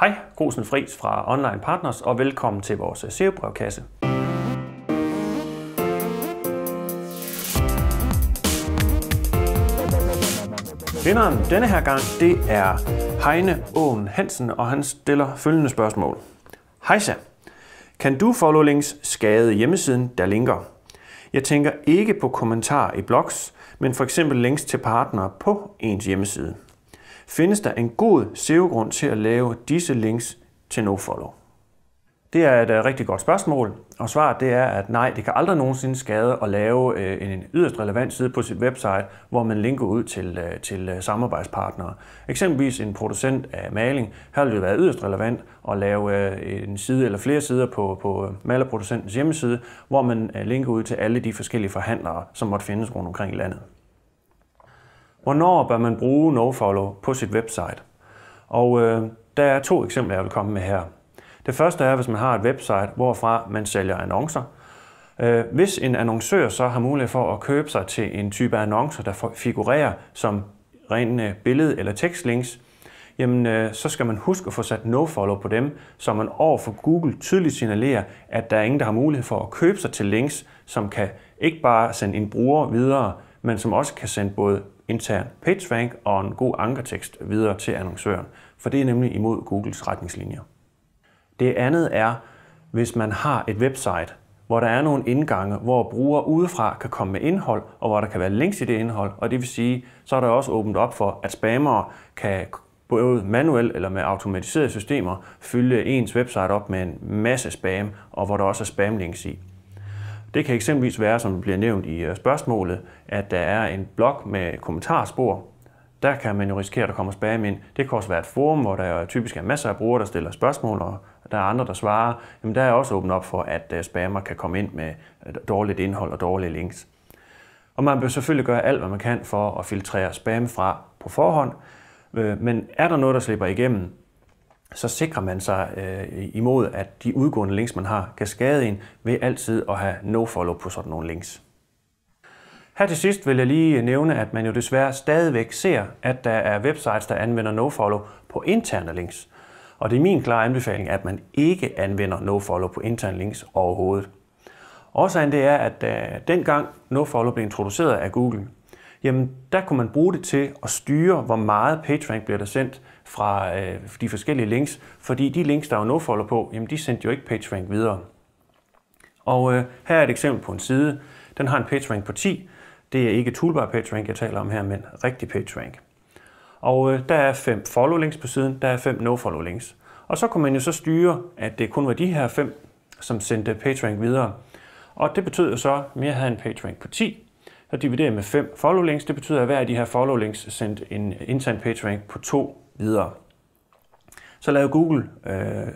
Hej, Grosen Fris fra Online Partners, og velkommen til vores øh, SEO-brevkasse. Vinderen denne her gang, det er Heine Åen Hansen, og han stiller følgende spørgsmål. Hejsa, kan du follow links skade hjemmesiden, der linker? Jeg tænker ikke på kommentarer i blogs, men for eksempel links til partnere på ens hjemmeside findes der en god SEO-grund til at lave disse links til nofollow? Det er et øh, rigtig godt spørgsmål, og svaret det er, at nej, det kan aldrig nogensinde skade at lave øh, en yderst relevant side på sit website, hvor man linker ud til, øh, til samarbejdspartnere. Eksempelvis en producent af maling. Her vil det være yderst relevant at lave en side eller flere sider på, på malerproducentens hjemmeside, hvor man linker ud til alle de forskellige forhandlere, som måtte findes rundt omkring i landet. Hvornår bør man bruge nofollow på sit website? Og øh, der er to eksempler, jeg vil komme med her. Det første er, hvis man har et website, hvorfra man sælger annoncer. Øh, hvis en annoncør så har mulighed for at købe sig til en type annoncer, der figurerer som rene billede- eller tekstlinks, jamen øh, så skal man huske at få sat nofollow på dem, så man over for Google tydeligt signalerer, at der er ingen, der har mulighed for at købe sig til links, som kan ikke bare sende en bruger videre, men som også kan sende både intern PageRank og en god ankertekst videre til annoncøren, for det er nemlig imod Googles retningslinjer. Det andet er, hvis man har et website, hvor der er nogle indgange, hvor brugere udefra kan komme med indhold, og hvor der kan være links i det indhold, og det vil sige, så er der også åbent op for, at spammere kan både manuelt eller med automatiserede systemer fylde ens website op med en masse spam, og hvor der også er spamlinks i. Det kan eksempelvis være, som det bliver nævnt i øh, spørgsmålet, at der er en blog med kommentarspor. Der kan man jo risikere, at der kommer spam ind. Det kan også være et forum, hvor der typisk er masser af brugere, der stiller spørgsmål, og der er andre, der svarer. Jamen, der er også åbent op for, at øh, spammer kan komme ind med øh, dårligt indhold og dårlige links. Og man bør selvfølgelig gøre alt, hvad man kan for at filtrere spam fra på forhånd. Men er der noget, der slipper igennem, så sikrer man sig øh, imod, at de udgående links, man har, kan skade en ved altid at have nofollow på sådan nogle links. Her til sidst vil jeg lige nævne, at man jo desværre stadigvæk ser, at der er websites, der anvender nofollow på interne links. Og det er min klare anbefaling, at man ikke anvender nofollow på interne links overhovedet. Årsagen det er, at øh, dengang nofollow blev introduceret af Google, jamen der kunne man bruge det til at styre, hvor meget PageRank bliver der sendt fra øh, de forskellige links, fordi de links, der er nofolder på, jamen de sendte jo ikke PageRank videre. Og øh, her er et eksempel på en side. Den har en PageRank på 10. Det er ikke toolbar PageRank, jeg taler om her, men rigtig PageRank. Og øh, der er fem follow links på siden, der er fem nofollow links. Og så kunne man jo så styre, at det kun var de her fem, som sendte PageRank videre. Og det betød jo så, at jeg havde en PageRank på 10, så dividerer jeg med 5 follow links. Det betyder, at hver af de her follow links sendt en intern page rank på 2 videre. Så lavede Google øh,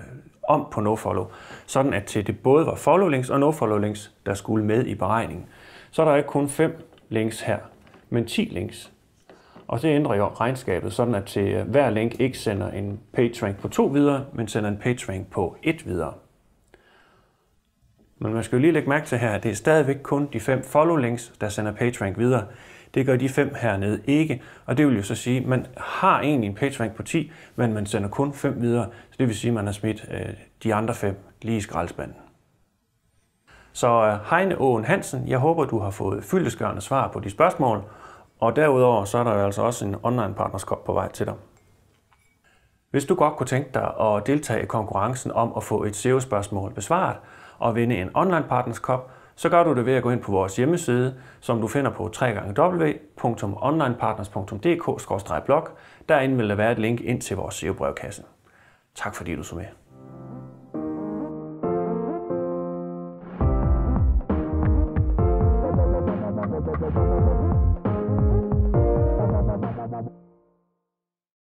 om på nofollow, sådan at til det både var follow links og nofollow links, der skulle med i beregningen. Så er der ikke kun 5 links her, men 10 links. Og det ændrer jo regnskabet, sådan at til øh, hver link ikke sender en page rank på 2 videre, men sender en page rank på 1 videre. Men man skal jo lige lægge mærke til her, at det er stadigvæk kun de fem follow links, der sender PageRank videre. Det gør de fem hernede ikke, og det vil jo så sige, at man har egentlig en PageRank på 10, men man sender kun fem videre, så det vil sige, at man har smidt øh, de andre fem lige i skraldespanden. Så øh, Heine Åen Hansen, jeg håber, du har fået fyldesgørende svar på de spørgsmål, og derudover så er der jo altså også en online partnerskab på vej til dig. Hvis du godt kunne tænke dig at deltage i konkurrencen om at få et SEO-spørgsmål besvaret, at vinde en online cup, så gør du det ved at gå ind på vores hjemmeside, som du finder på www.onlinepartners.dk-blog. Derinde vil der være et link ind til vores e seo Tak fordi du så med.